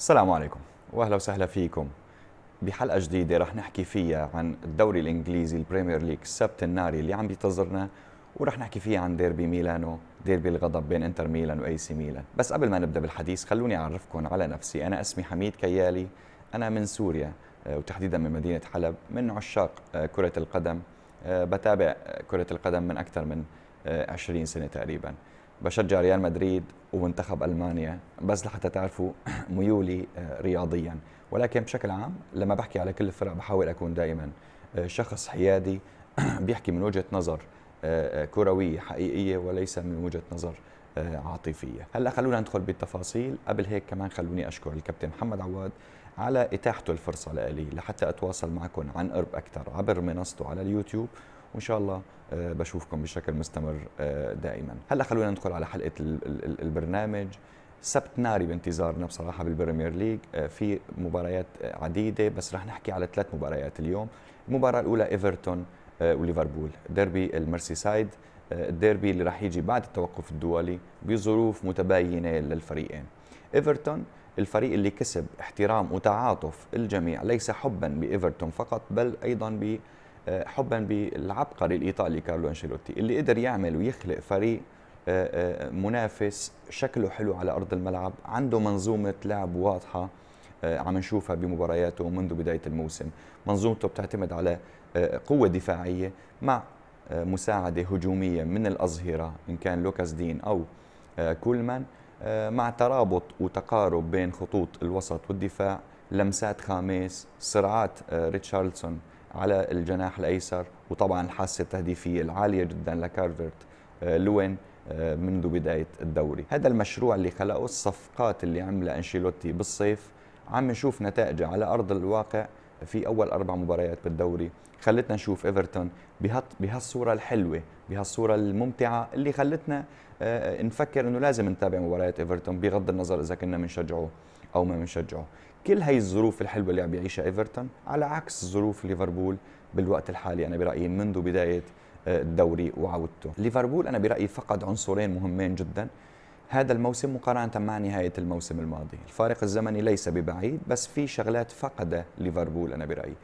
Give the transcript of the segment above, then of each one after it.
السلام عليكم واهلا وسهلا فيكم بحلقه جديده رح نحكي فيها عن الدوري الانجليزي البريمير ليج السبت الناري اللي عم بينتظرنا ورح نحكي فيها عن ديربي ميلانو ديربي الغضب بين انتر ميلان واي سي ميلان بس قبل ما نبدا بالحديث خلوني اعرفكم على نفسي انا اسمي حميد كيالي انا من سوريا آه، وتحديدا من مدينه حلب من عشاق آه، كره القدم آه، بتابع كره القدم من اكثر من 20 سنه تقريبا بشجع ريال مدريد ومنتخب المانيا بس لحتى تعرفوا ميولي آه، رياضيا ولكن بشكل عام لما بحكي على كل الفرق بحاول اكون دائما آه، شخص حيادي بيحكي من وجهه نظر آه، كرويه حقيقيه وليس من وجهه نظر عاطفيه هلا خلونا ندخل بالتفاصيل قبل هيك كمان خلوني اشكر الكابتن محمد عواد على اتاحته الفرصه لي لحتى اتواصل معكم عن قرب اكثر عبر منصته على اليوتيوب وان شاء الله آه، بشوفكم بشكل مستمر آه، دائما هلا خلونا ندخل على حلقه البرنامج سبت ناري بانتظارنا بصراحة بالبريمير ليج آه، في مباريات عديدة بس رح نحكي على ثلاث مباريات اليوم المباراة الأولى إيفرتون وليفربول ديربي المرسي سايد الديربي اللي رح يجي بعد التوقف الدولي بظروف متباينة للفريقين إيفرتون الفريق اللي كسب احترام وتعاطف الجميع ليس حبا بإيفرتون فقط بل أيضا ب آه، حبا بالعبقري الايطالي كارلو انشيلوتي اللي قدر يعمل ويخلق فريق آه، آه، منافس شكله حلو على ارض الملعب عنده منظومه لعب واضحه عم نشوفها بمبارياته منذ بدايه الموسم منظومته بتعتمد على قوه دفاعيه مع مساعده هجوميه من الاظهره ان كان لوكاس دين او كولمان مع ترابط وتقارب بين خطوط الوسط والدفاع لمسات خامس سرعات ريتشاردسون على الجناح الايسر وطبعا الحاسه التهديفيه العاليه جدا لكارفرت آه، لوين آه، منذ بدايه الدوري هذا المشروع اللي خلقه الصفقات اللي عملها انشيلوتي بالصيف عم نشوف نتائجه على ارض الواقع في اول اربع مباريات بالدوري خلتنا نشوف ايفرتون بهالصوره الحلوه بهالصوره الممتعه اللي خلتنا آه، نفكر انه لازم نتابع مباريات ايفرتون بغض النظر اذا كنا بنشجعه او ما بنشجعه كل هي الظروف الحلوه اللي عم بيعيشها ايفرتون على عكس ظروف ليفربول بالوقت الحالي انا برايي منذ بدايه آه، الدوري وعودته ليفربول انا برايي فقد عنصرين مهمين جدا هذا الموسم مقارنة مع نهاية الموسم الماضي الفارق الزمني ليس ببعيد بس في شغلات فقد ليفربول أنا برأيي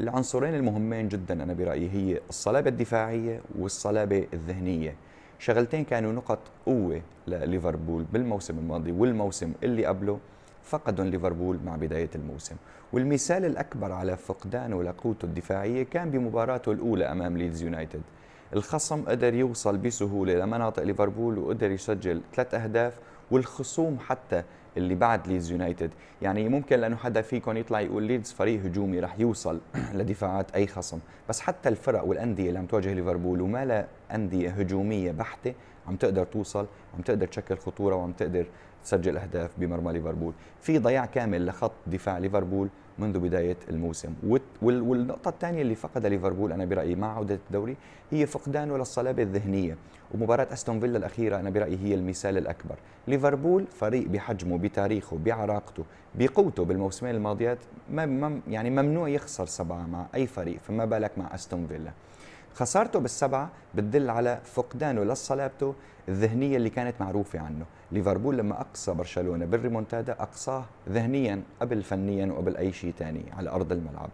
العنصرين المهمين جدا أنا برأيي هي الصلابة الدفاعية والصلابة الذهنية شغلتين كانوا نقط قوة لليفربول بالموسم الماضي والموسم اللي قبله فقد ليفربول مع بداية الموسم والمثال الأكبر على فقدانه لقوته الدفاعية كان بمباراته الأولى أمام ليدز يونايتد الخصم قدر يوصل بسهولة لمناطق ليفربول وقدر يسجل ثلاث أهداف والخصوم حتى اللي بعد ليدز يونايتد يعني ممكن لانه حدا فيكم يطلع يقول ليدز فريق هجومي رح يوصل لدفاعات اي خصم بس حتى الفرق والانديه اللي عم تواجه ليفربول وما لا انديه هجوميه بحته عم تقدر توصل عم تقدر تشكل خطوره وعم تقدر تسجل اهداف بمرمى ليفربول في ضياع كامل لخط دفاع ليفربول منذ بدايه الموسم والنقطه الثانيه اللي فقدها ليفربول انا برايي مع عوده الدوري هي فقدانه للصلابه الذهنيه ومباراه استون فيلا الاخيره انا برايي هي المثال الاكبر ليفربول فريق بحجمه بتاريخه بعراقته بقوته بالموسمين الماضيات ما يعني ممنوع يخسر سبعه مع اي فريق فما بالك مع استون فيلا خسارته بالسبعة بتدل على فقدانه لصلابته الذهنية اللي كانت معروفة عنه ليفربول لما أقصى برشلونة بالريمونتادا أقصاه ذهنيا قبل فنيا وقبل أي شيء تاني على أرض الملعب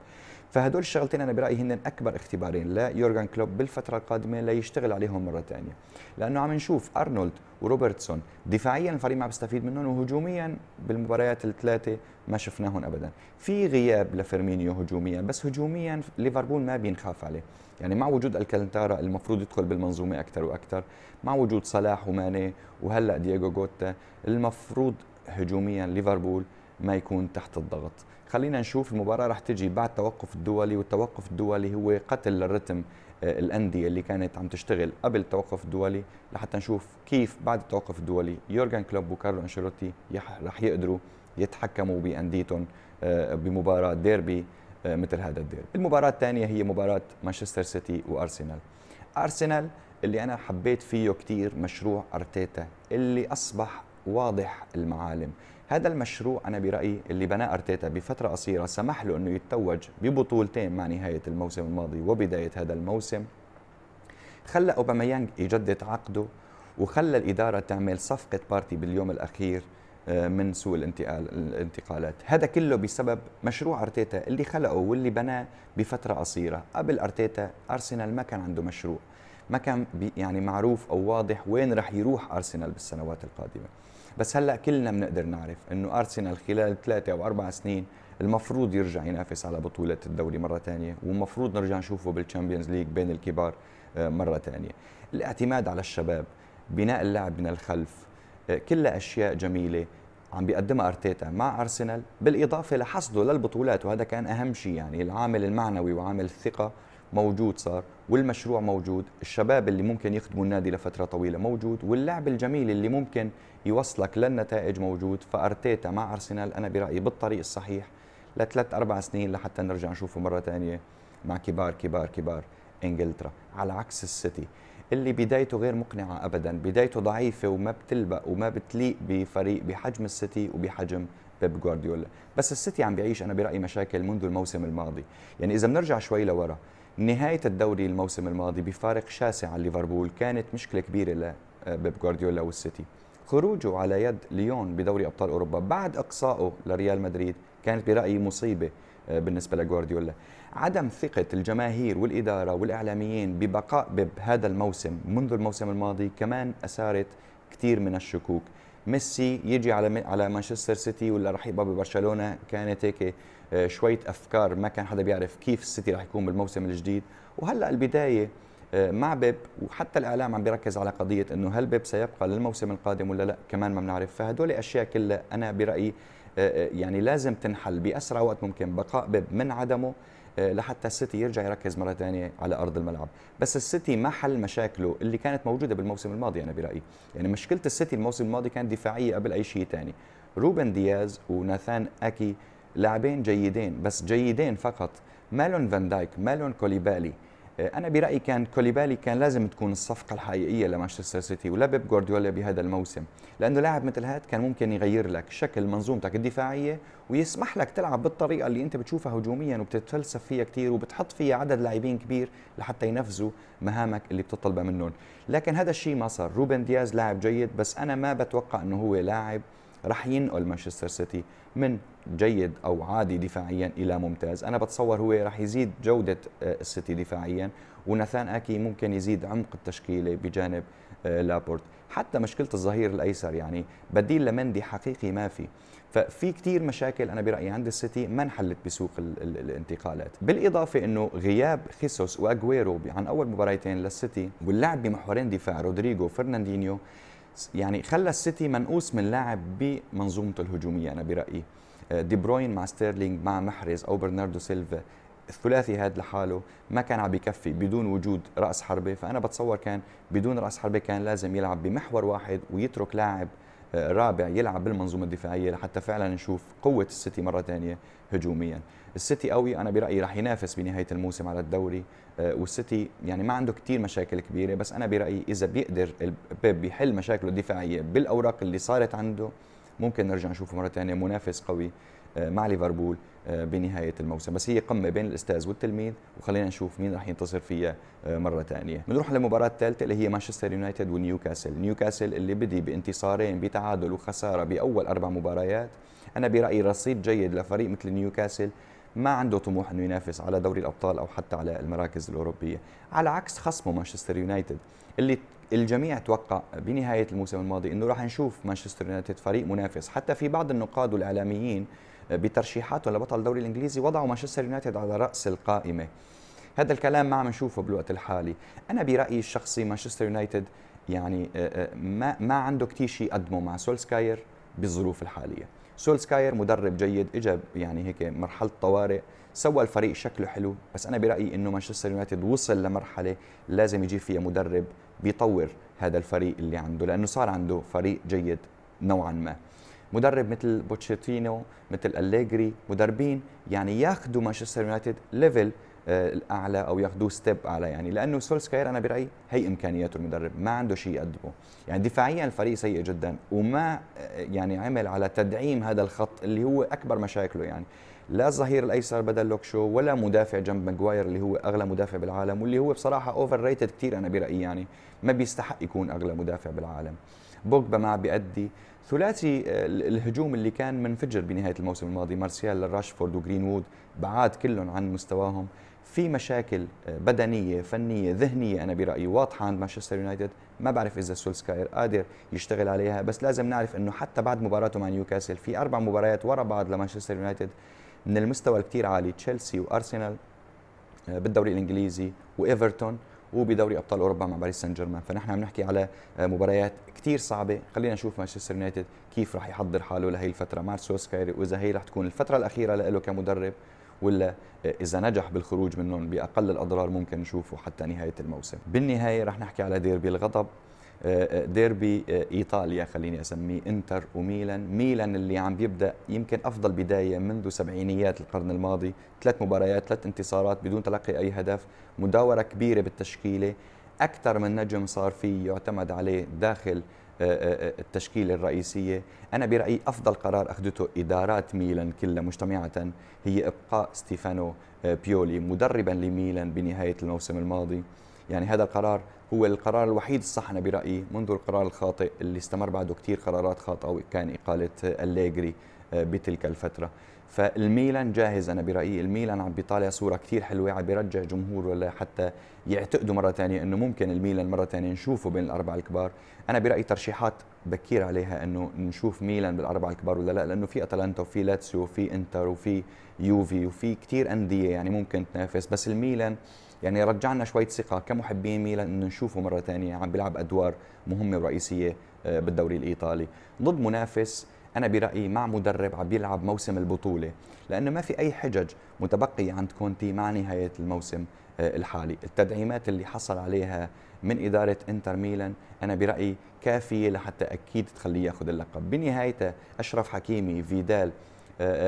فهدول الشغلتين انا برايي هن اكبر اختبارين ليورجن كلوب بالفتره القادمه ليشتغل عليهم مره ثانيه لانه عم نشوف ارنولد وروبرتسون دفاعيا الفريق ما عم منهم وهجوميا بالمباريات الثلاثه ما شفناهم ابدا في غياب لفيرمينيو هجوميا بس هجوميا ليفربول ما بينخاف عليه يعني مع وجود الكالنتارا المفروض يدخل بالمنظومه اكثر واكثر مع وجود صلاح وماني وهلا دييغو جوتا المفروض هجوميا ليفربول ما يكون تحت الضغط خلينا نشوف المباراة راح تجي بعد التوقف الدولي والتوقف الدولي هو قتل للرتم آه، الأندية اللي كانت عم تشتغل قبل التوقف الدولي لحتى نشوف كيف بعد التوقف الدولي يورجن كلوب وكارلو أنشيلوتي راح يقدروا يتحكموا بأنديتهم آه، بمباراة ديربي آه، مثل هذا الديربي المباراة الثانية هي مباراة مانشستر سيتي وأرسنال أرسنال اللي أنا حبيت فيه كثير مشروع أرتيتا اللي أصبح واضح المعالم هذا المشروع أنا برأيي اللي بناه أرتيتا بفترة قصيرة سمح له أنه يتوج ببطولتين مع نهاية الموسم الماضي وبداية هذا الموسم خلى اوباميانغ يجدد عقده وخلى الإدارة تعمل صفقة بارتي باليوم الأخير آه، من سوق الانتقال الانتقالات هذا كله بسبب مشروع ارتيتا اللي خلقه واللي بناه بفتره قصيره قبل ارتيتا ارسنال ما كان عنده مشروع ما كان يعني معروف او واضح وين راح يروح ارسنال بالسنوات القادمه بس هلا كلنا بنقدر نعرف انه ارسنال خلال ثلاثة او اربع سنين المفروض يرجع ينافس على بطولة الدوري مرة ثانية ومفروض نرجع نشوفه بالشامبيونز ليج بين الكبار آه، مرة ثانية الاعتماد على الشباب بناء اللعب من الخلف آه، كلها أشياء جميلة عم بيقدمها ارتيتا مع ارسنال بالاضافه لحصده للبطولات وهذا كان اهم شيء يعني العامل المعنوي وعامل الثقه موجود صار والمشروع موجود الشباب اللي ممكن يخدموا النادي لفترة طويلة موجود واللعب الجميل اللي ممكن يوصلك للنتائج موجود فأرتيتا مع أرسنال أنا برأيي بالطريق الصحيح لثلاث أربع سنين لحتى نرجع نشوفه مرة ثانية مع كبار كبار كبار إنجلترا على عكس السيتي اللي بدايته غير مقنعة أبدا بدايته ضعيفة وما بتلبق وما بتليق بفريق بحجم السيتي وبحجم بيب جوارديولا بس السيتي عم بيعيش أنا برأيي مشاكل منذ الموسم الماضي يعني إذا بنرجع شوي لورا نهايه الدوري الموسم الماضي بفارق شاسع عن ليفربول كانت مشكله كبيره لبيب آه، غوارديولا والسيتي خروجه على يد ليون بدوري ابطال اوروبا بعد اقصائه لريال مدريد كانت برايي مصيبه آه، بالنسبه لغوارديولا عدم ثقه الجماهير والاداره والاعلاميين ببقاء بيب هذا الموسم منذ الموسم الماضي كمان اثارت كثير من الشكوك ميسي يجي على على مانشستر سيتي ولا رح يبقى ببرشلونه كانت هيك آه، شويه افكار ما كان حدا بيعرف كيف السيتي رح يكون بالموسم الجديد وهلا البدايه آه، مع بيب وحتى الاعلام عم بيركز على قضيه انه هل بيب سيبقى للموسم القادم ولا لا كمان ما بنعرف فهدول اشياء كلها انا برايي آه، يعني لازم تنحل باسرع وقت ممكن بقاء بيب من عدمه لحتى السيتي يرجع يركز مره ثانيه على ارض الملعب، بس السيتي ما حل مشاكله اللي كانت موجوده بالموسم الماضي انا برايي، يعني مشكله السيتي الموسم الماضي كانت دفاعيه قبل اي شيء ثاني، روبن دياز وناثان اكي لاعبين جيدين بس جيدين فقط مالون فان دايك مالون كوليبالي آه، انا برايي كان كوليبالي كان لازم تكون الصفقه الحقيقيه لمانشستر سيتي ولا بيب جوارديولا بهذا الموسم لانه لاعب مثل هذا كان ممكن يغير لك شكل منظومتك الدفاعيه ويسمح لك تلعب بالطريقه اللي انت بتشوفها هجوميا وبتتفلسف فيها كثير وبتحط فيها عدد لاعبين كبير لحتى ينفذوا مهامك اللي بتطلبها منهم لكن هذا الشيء ما صار روبن دياز لاعب جيد بس انا ما بتوقع انه هو لاعب رح ينقل مانشستر سيتي من جيد او عادي دفاعيا الى ممتاز انا بتصور هو رح يزيد جوده آه، السيتي دفاعيا ونثان اكي ممكن يزيد عمق التشكيله بجانب آه، لابورت حتى مشكله الظهير الايسر يعني بديل لمندي حقيقي ما في ففي كتير مشاكل انا برايي عند السيتي ما انحلت بسوق الانتقالات بالاضافه انه غياب خيسوس واجويرو عن اول مباراتين للسيتي واللعب بمحورين دفاع رودريجو فرناندينيو يعني خلى السيتي منقوس من لاعب بمنظومته الهجوميه انا برايي آه، دي بروين مع ستيرلينج مع محرز او برناردو سيلفا الثلاثي هذا لحاله ما كان عم بكفي بدون وجود راس حربه فانا بتصور كان بدون راس حربه كان لازم يلعب بمحور واحد ويترك لاعب رابع يلعب بالمنظومه الدفاعيه لحتى فعلا نشوف قوه السيتي مره ثانيه هجوميا السيتي قوي انا برايي راح ينافس بنهايه الموسم على الدوري آه، والسيتي يعني ما عنده كتير مشاكل كبيره بس انا برايي اذا بيقدر البيب يحل مشاكله الدفاعيه بالاوراق اللي صارت عنده ممكن نرجع نشوفه مره ثانيه منافس قوي آه، مع ليفربول آه، بنهاية الموسم بس هي قمة بين الأستاذ والتلميذ وخلينا نشوف مين راح ينتصر فيها آه، مرة ثانية بنروح للمباراة الثالثة اللي هي مانشستر يونايتد ونيوكاسل نيوكاسل اللي بدي بانتصارين بتعادل وخسارة بأول أربع مباريات أنا برأيي رصيد جيد لفريق مثل نيوكاسل ما عنده طموح انه ينافس على دوري الابطال او حتى على المراكز الاوروبيه على عكس خصمه مانشستر يونايتد اللي الجميع توقع بنهايه الموسم الماضي انه راح نشوف مانشستر يونايتد فريق منافس حتى في بعض النقاد والاعلاميين بترشيحاته لبطل الدوري الانجليزي وضعوا مانشستر يونايتد على راس القائمه هذا الكلام ما عم نشوفه بالوقت الحالي انا برايي الشخصي مانشستر يونايتد يعني آه، آه، ما ما عنده كثير شيء يقدمه مع سولسكاير بالظروف الحاليه سولسكاير مدرب جيد اجى يعني هيك مرحله طوارئ سوى الفريق شكله حلو بس انا برايي انه مانشستر يونايتد وصل لمرحله لازم يجيب فيها مدرب بيطور هذا الفريق اللي عنده لانه صار عنده فريق جيد نوعا ما مدرب مثل بوتشيتينو مثل أليجري مدربين يعني ياخذوا مانشستر يونايتد ليفل آه، الاعلى او ياخذوه ستيب اعلى يعني لانه سولسكاير انا برايي هي امكانياته المدرب ما عنده شيء يقدمه يعني دفاعيا الفريق سيء جدا وما آه، يعني عمل على تدعيم هذا الخط اللي هو اكبر مشاكله يعني لا الظهير الايسر بدل لوكشو ولا مدافع جنب ماجواير اللي هو اغلى مدافع بالعالم واللي هو بصراحه اوفر ريتد كثير انا برايي يعني ما بيستحق يكون اغلى مدافع بالعالم بوجبا ما عم بيأدي ثلاثي آه، الهجوم اللي كان منفجر بنهايه الموسم الماضي مارسيال راشفورد وجرينوود بعاد كلهم عن مستواهم في مشاكل آه، بدنيه فنيه ذهنيه انا برايي واضحه عند مانشستر يونايتد ما بعرف اذا سولسكاير قادر يشتغل عليها بس لازم نعرف انه حتى بعد مباراته مع نيوكاسل في اربع مباريات ورا بعض لمانشستر يونايتد من المستوى الكثير عالي تشيلسي وارسنال آه، بالدوري الانجليزي وايفرتون وبدوري ابطال اوروبا مع باريس سان جيرمان فنحن عم نحكي على آه، مباريات كثير صعبه خلينا نشوف مانشستر يونايتد كيف راح يحضر حاله لهي الفتره مع سوسكايري واذا هي راح تكون الفتره الاخيره له كمدرب ولا آه، اذا نجح بالخروج منهم باقل الاضرار ممكن نشوفه حتى نهايه الموسم بالنهايه راح نحكي على ديربي الغضب آه، آه، ديربي آه، ايطاليا خليني اسميه انتر وميلان ميلان اللي عم بيبدا يمكن افضل بدايه منذ سبعينيات القرن الماضي ثلاث مباريات ثلاث انتصارات بدون تلقي اي هدف مداوره كبيره بالتشكيله اكثر من نجم صار فيه يعتمد عليه داخل التشكيلة الرئيسية أنا برأيي أفضل قرار أخذته إدارات ميلان كلها مجتمعة هي إبقاء ستيفانو بيولي مدربا لميلان بنهاية الموسم الماضي يعني هذا القرار هو القرار الوحيد الصح أنا برأيي منذ القرار الخاطئ اللي استمر بعده كثير قرارات خاطئة وكان إقالة الليجري آه، بتلك الفترة فالميلان جاهز أنا برأيي الميلان عم بيطالع صورة كثير حلوة عم بيرجع جمهوره لحتى يعتقدوا مرة ثانية أنه ممكن الميلان مرة ثانية نشوفه بين الأربعة الكبار أنا برأيي ترشيحات بكير عليها أنه نشوف ميلان بالأربعة الكبار ولا لا لأنه في أتلانتا وفي لاتسيو وفي إنتر وفي يوفي وفي كثير أندية يعني ممكن تنافس بس الميلان يعني رجعنا شويه ثقه كمحبين ميلان انه نشوفه مره ثانيه عم بيلعب ادوار مهمه ورئيسيه آه، بالدوري الايطالي ضد منافس انا برايي مع مدرب عم بيلعب موسم البطوله لانه ما في اي حجج متبقيه عند كونتي مع نهايه الموسم آه، الحالي التدعيمات اللي حصل عليها من إدارة إنتر ميلان أنا برأيي كافية لحتى أكيد تخليه يأخذ اللقب بنهايته أشرف حكيمي فيدال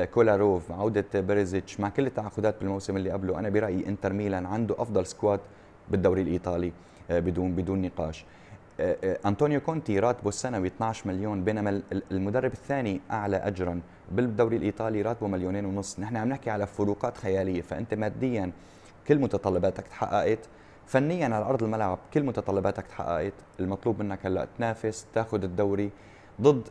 كولاروف مع عوده بريزيتش مع كل التعاقدات بالموسم اللي قبله انا برايي انتر ميلان عنده افضل سكواد بالدوري الايطالي آه، بدون بدون نقاش آه، آه، انطونيو كونتي راتبه السنوي 12 مليون بينما المدرب الثاني اعلى اجرا بالدوري الايطالي راتبه مليونين ونص نحن عم نحكي على فروقات خياليه فانت ماديا كل متطلباتك تحققت فنيا على ارض الملعب كل متطلباتك تحققت المطلوب منك هلا تنافس تاخذ الدوري ضد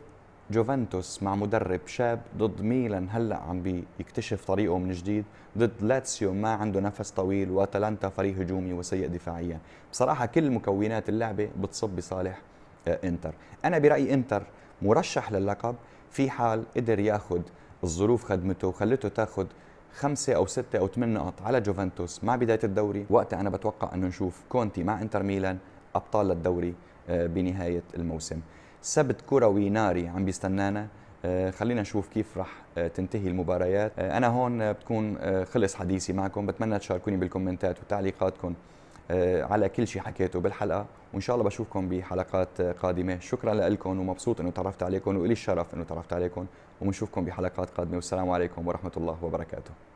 جوفنتوس مع مدرب شاب ضد ميلان هلا عم بيكتشف طريقه من جديد ضد لاتسيو ما عنده نفس طويل واتلانتا فريق هجومي وسيء دفاعيا بصراحه كل مكونات اللعبه بتصب بصالح آه، انتر انا برايي انتر مرشح للقب في حال قدر ياخذ الظروف خدمته وخلته تاخذ خمسة أو ستة أو ثمان نقط على جوفنتوس مع بداية الدوري وقتها أنا بتوقع أنه نشوف كونتي مع إنتر ميلان أبطال الدوري آه، بنهاية الموسم سبت كروي ناري عم بيستنانا آه، خلينا نشوف كيف رح آه، تنتهي المباريات آه، انا هون بتكون خلص حديثي معكم بتمنى تشاركوني بالكومنتات وتعليقاتكم على كل شيء حكيته بالحلقه وان شاء الله بشوفكم بحلقات قادمه شكرا لكم ومبسوط انه تعرفت عليكم والي الشرف انه تعرفت عليكم وبنشوفكم بحلقات قادمه والسلام عليكم ورحمه الله وبركاته